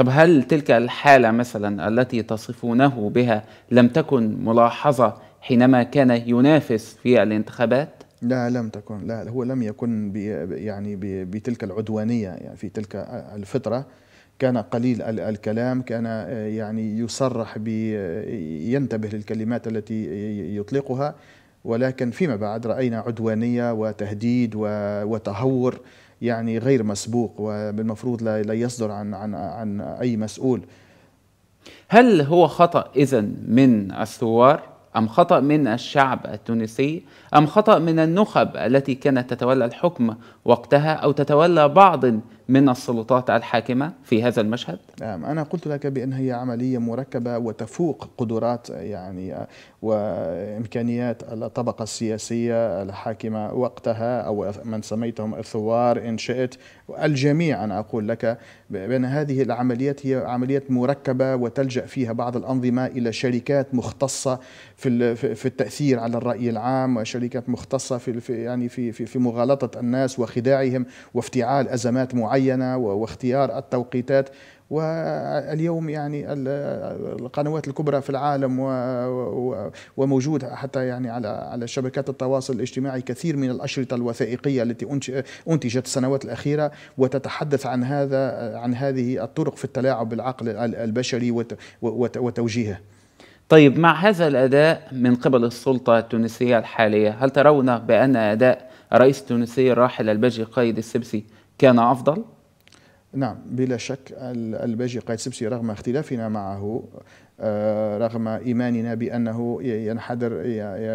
طب هل تلك الحالة مثلا التي تصفونه بها لم تكن ملاحظة حينما كان ينافس في الانتخابات؟ لا لم تكن لا هو لم يكن بي يعني بي بتلك العدوانية يعني في تلك الفترة كان قليل الكلام كان يعني يصرح ينتبه للكلمات التي يطلقها ولكن فيما بعد رأينا عدوانية وتهديد وتهور يعني غير مسبوق وبالمفروض لا يصدر عن عن عن اي مسؤول هل هو خطا اذا من الثوار ام خطا من الشعب التونسي ام خطا من النخب التي كانت تتولى الحكم وقتها او تتولى بعض من السلطات الحاكمة في هذا المشهد؟ نعم أنا قلت لك بأن هي عملية مركبة وتفوق قدرات يعني وإمكانيات الطبقة السياسية الحاكمة وقتها أو من سميتهم الثوار إن شئت الجميع أنا أقول لك بأن هذه العمليات هي عمليات مركبة وتلجأ فيها بعض الأنظمة إلى شركات مختصة في في التأثير على الرأي العام وشركات مختصة في يعني في في مغالطة الناس وخداعهم وافتعال أزمات معينة معينه واختيار التوقيتات واليوم يعني القنوات الكبرى في العالم وموجود حتى يعني على على شبكات التواصل الاجتماعي كثير من الاشرطه الوثائقيه التي انتجت السنوات الاخيره وتتحدث عن هذا عن هذه الطرق في التلاعب بالعقل البشري وتوجيهه. طيب مع هذا الاداء من قبل السلطه التونسيه الحاليه، هل ترون بان اداء رئيس التونسي الراحل البجي قايد السبسي كان أفضل؟ نعم بلا شك الباجي قايد سبسي رغم اختلافنا معه آه، رغم ايماننا بانه ينحدر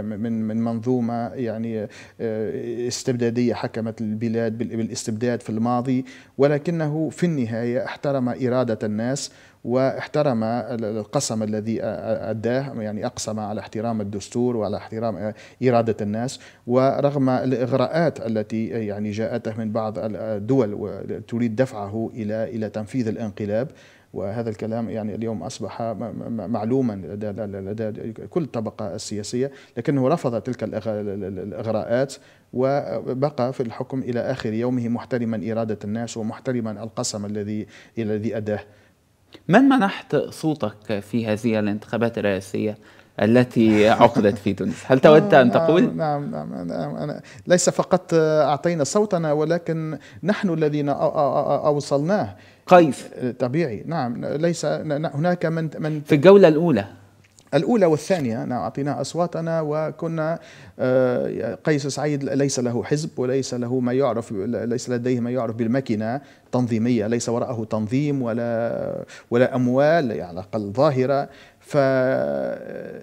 من من منظومه يعني آه، استبداديه حكمت البلاد بالاستبداد في الماضي ولكنه في النهايه احترم اراده الناس واحترم القسم الذي اداه يعني اقسم على احترام الدستور وعلى احترام آه، اراده الناس ورغم الاغراءات التي يعني جاءته من بعض الدول تريد دفعه الى الى تنفيذ الانقلاب وهذا الكلام يعني اليوم أصبح معلوما لدى كل الطبقة السياسية لكنه رفض تلك الإغراءات وبقى في الحكم إلى آخر يومه محترما إرادة الناس ومحترما القسم الذي الذي أداه من منحت صوتك في هذه الانتخابات الرئاسية التي عقدت في تونس هل تود أن تقول؟ آه، نعم نعم أنا ليس فقط آه، أعطينا صوتنا ولكن نحن الذين أوصلناه قيف آه، طبيعي نعم ليس هناك من, من في الجولة الأولى الأولى والثانية نعم أعطينا أصواتنا وكنا آه، قيس سعيد ليس له حزب وليس له ما يعرف ليس لديه ما يعرف بالماكينة تنظيمية ليس وراءه تنظيم ولا ولا أموال يعني على يعني الأقل ظاهرة ف آه،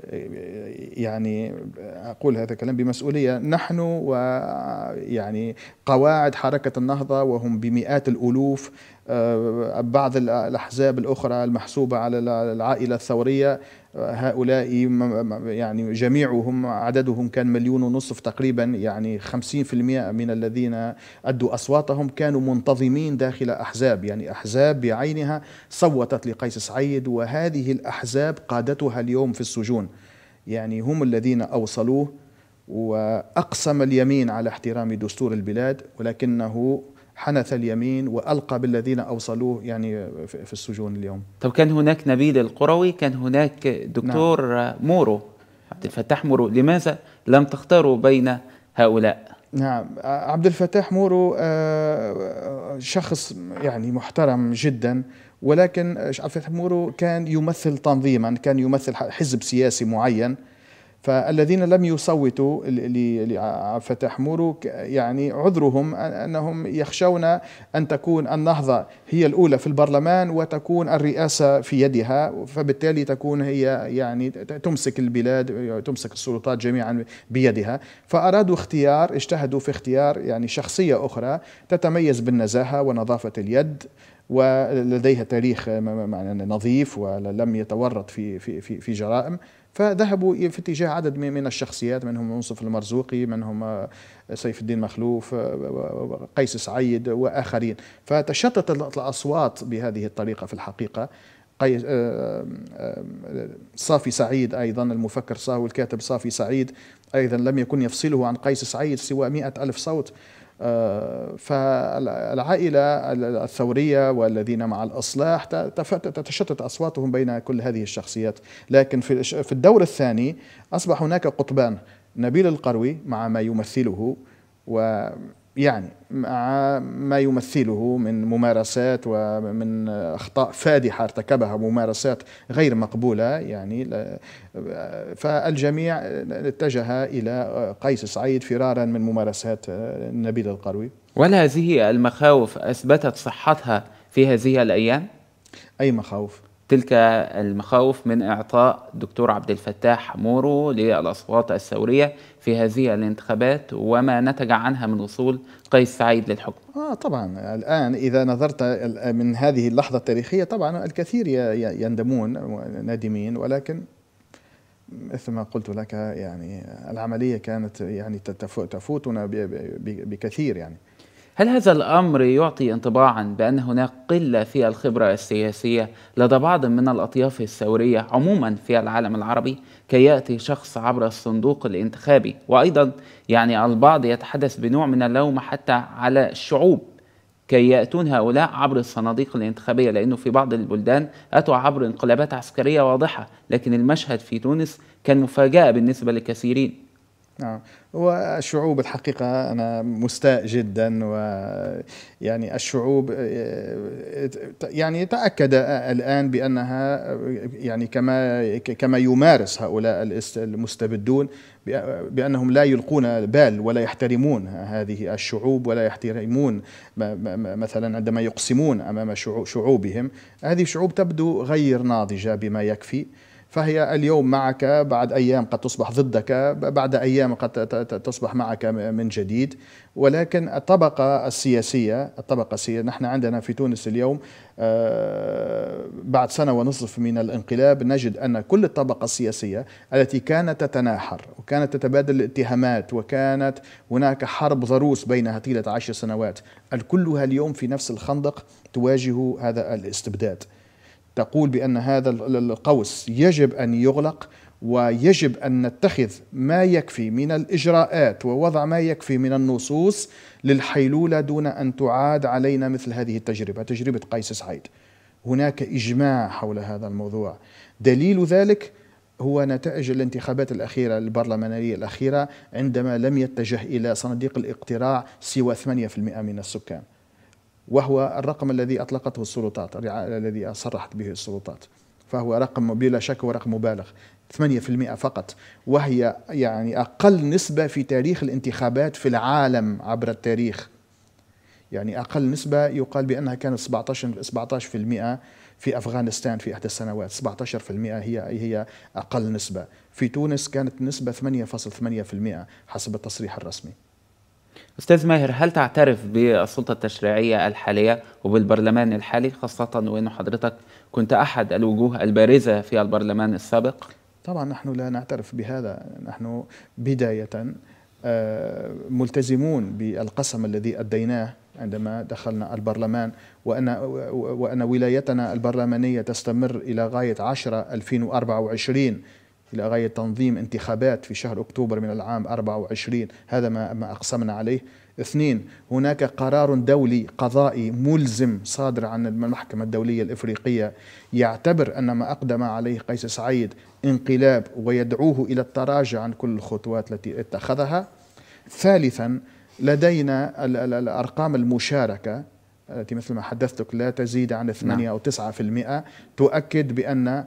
يعني اقول هذا الكلام بمسؤوليه نحن ويعني قواعد حركه النهضه وهم بمئات الالوف آه، بعض الأحزاب الأخرى المحسوبة على العائلة الثورية آه، هؤلاء يعني جميعهم عددهم كان مليون ونصف تقريبا يعني 50% من الذين أدوا أصواتهم كانوا منتظمين داخل أحزاب يعني أحزاب بعينها صوتت لقيس سعيد وهذه الأحزاب قادتها اليوم في السجون يعني هم الذين أوصلوه وأقسم اليمين على احترام دستور البلاد ولكنه حنث اليمين والقى بالذين اوصلوه يعني في السجون اليوم. طب كان هناك نبيل القروي، كان هناك دكتور نعم. مورو عبد الفتاح مورو، لماذا لم تختاروا بين هؤلاء؟ نعم عبد الفتاح مورو آه، شخص يعني محترم جدا ولكن عبد الفتاح مورو كان يمثل تنظيما، كان يمثل حزب سياسي معين فالذين لم يصوتوا لفتح مورو يعني عذرهم انهم يخشون ان تكون النهضه هي الأولى في البرلمان وتكون الرئاسة في يدها فبالتالي تكون هي يعني تمسك البلاد تمسك السلطات جميعا بيدها فأرادوا اختيار اجتهدوا في اختيار يعني شخصية أخرى تتميز بالنزاهة ونظافة اليد ولديها تاريخ نظيف ولم يتورط في في في, في جرائم فذهبوا في اتجاه عدد من الشخصيات منهم منصف المرزوقي منهم سيف الدين مخلوف قيس سعيد واخرين فتشتت أصوات بهذه الطريقة في الحقيقة آه، آه، صافي سعيد أيضا المفكر صاوي الكاتب صافي سعيد أيضا لم يكن يفصله عن قيس سعيد سوى مئة ألف صوت آه، فالعائلة الثورية والذين مع الإصلاح تتشتت أصواتهم بين كل هذه الشخصيات لكن في الدور الثاني أصبح هناك قطبان نبيل القروي مع ما يمثله و يعني مع ما يمثله من ممارسات ومن اخطاء فادحه ارتكبها ممارسات غير مقبوله يعني فالجميع اتجه الى قيس سعيد فرارا من ممارسات نبيل القروي. وهل هذه المخاوف اثبتت صحتها في هذه الايام؟ اي مخاوف؟ تلك المخاوف من إعطاء دكتور عبد الفتاح مورو للأصوات الثورية في هذه الانتخابات وما نتج عنها من وصول قيس سعيد للحكم آه طبعا الآن إذا نظرت من هذه اللحظة التاريخية طبعا الكثير يندمون نادمين ولكن مثل ما قلت لك يعني العملية كانت يعني تفوتنا بكثير يعني هل هذا الأمر يعطي انطباعا بأن هناك قلة في الخبرة السياسية لدى بعض من الأطياف الثورية عموما في العالم العربي كي يأتي شخص عبر الصندوق الانتخابي وأيضا يعني البعض يتحدث بنوع من اللوم حتى على الشعوب كي يأتون هؤلاء عبر الصناديق الانتخابية لأنه في بعض البلدان أتوا عبر انقلابات عسكرية واضحة لكن المشهد في تونس كان مفاجأة بالنسبة لكثيرين نعم والشعوب الحقيقة أنا مستاء جدا ويعني الشعوب آه، يعني تأكد الآن بأنها يعني كما كما يمارس هؤلاء المستبدون بأنهم لا يلقون بال ولا يحترمون هذه الشعوب ولا يحترمون مثلا عندما يقسمون أمام شعوبهم هذه الشعوب تبدو غير ناضجة بما يكفي فهي اليوم معك بعد أيام قد تصبح ضدك بعد أيام قد تصبح معك من جديد ولكن الطبقة السياسية الطبقة السياسية نحن عندنا في تونس اليوم آه، بعد سنة ونصف من الانقلاب نجد أن كل الطبقة السياسية التي كانت تتناحر وكانت تتبادل الاتهامات وكانت هناك حرب ضروس بينها طيلة عشر سنوات الكلها اليوم في نفس الخندق تواجه هذا الاستبداد تقول بأن هذا القوس يجب أن يغلق ويجب أن نتخذ ما يكفي من الإجراءات ووضع ما يكفي من النصوص للحيلولة دون أن تعاد علينا مثل هذه التجربة تجربة قيس سعيد هناك إجماع حول هذا الموضوع دليل ذلك هو نتائج الانتخابات الأخيرة البرلمانية الأخيرة عندما لم يتجه إلى صناديق الاقتراع سوى 8% من السكان وهو الرقم الذي أطلقته السلطات الذي صرحت به السلطات فهو رقم بلا شك هو رقم مبالغ 8% فقط وهي يعني أقل نسبة في تاريخ الانتخابات في العالم عبر التاريخ يعني أقل نسبة يقال بأنها كانت 17 17% في أفغانستان في إحدى السنوات 17% هي هي أقل نسبة في تونس كانت نسبة 8.8% حسب التصريح الرسمي أستاذ ماهر هل تعترف بالسلطة التشريعية الحالية وبالبرلمان الحالي خاصة وأن حضرتك كنت أحد الوجوه البارزة في البرلمان السابق؟ طبعا نحن لا نعترف بهذا نحن بداية آه، ملتزمون بالقسم الذي أديناه عندما دخلنا البرلمان وأن, وأن ولايتنا البرلمانية تستمر إلى غاية 10 2024 إلى غاية تنظيم انتخابات في شهر أكتوبر من العام 24 هذا ما أقسمنا عليه اثنين هناك قرار دولي قضائي ملزم صادر عن المحكمة الدولية الإفريقية يعتبر أن ما أقدم عليه قيس سعيد انقلاب ويدعوه إلى التراجع عن كل الخطوات التي اتخذها ثالثا لدينا الأرقام المشاركة التي مثل ما حدثتك لا تزيد عن 8 نعم. أو 9% تؤكد بأن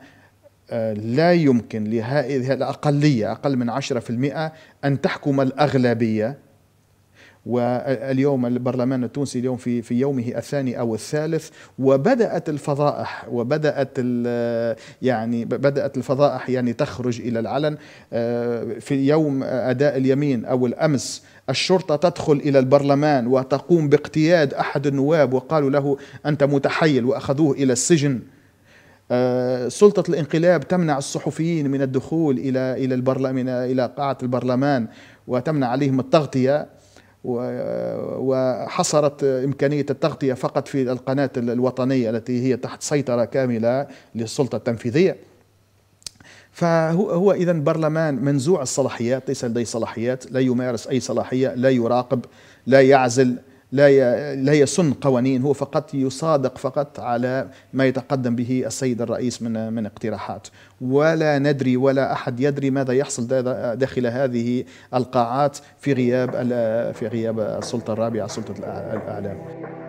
آه، لا يمكن لهذه الأقلية أقل من 10% أن تحكم الأغلبية واليوم البرلمان التونسي اليوم في في يومه الثاني او الثالث وبدات الفضائح وبدات يعني بدات الفضائح يعني تخرج الى العلن آه، في يوم اداء اليمين او الامس الشرطة تدخل إلى البرلمان وتقوم باقتياد أحد النواب وقالوا له أنت متحيل وأخذوه إلى السجن آه، سلطة الانقلاب تمنع الصحفيين من الدخول إلى إلى البرلمان إلى قاعة البرلمان وتمنع عليهم التغطية وحصرت إمكانية التغطية فقط في القناة الوطنية التي هي تحت سيطرة كاملة للسلطة التنفيذية فهو هو إذا برلمان منزوع الصلاحيات ليس لديه صلاحيات لا يمارس أي صلاحية لا يراقب لا يعزل لا لا يسن قوانين هو فقط يصادق فقط على ما يتقدم به السيد الرئيس من من اقتراحات ولا ندري ولا احد يدري ماذا يحصل داخل هذه القاعات في غياب في غياب السلطه الرابعه سلطه الاعلام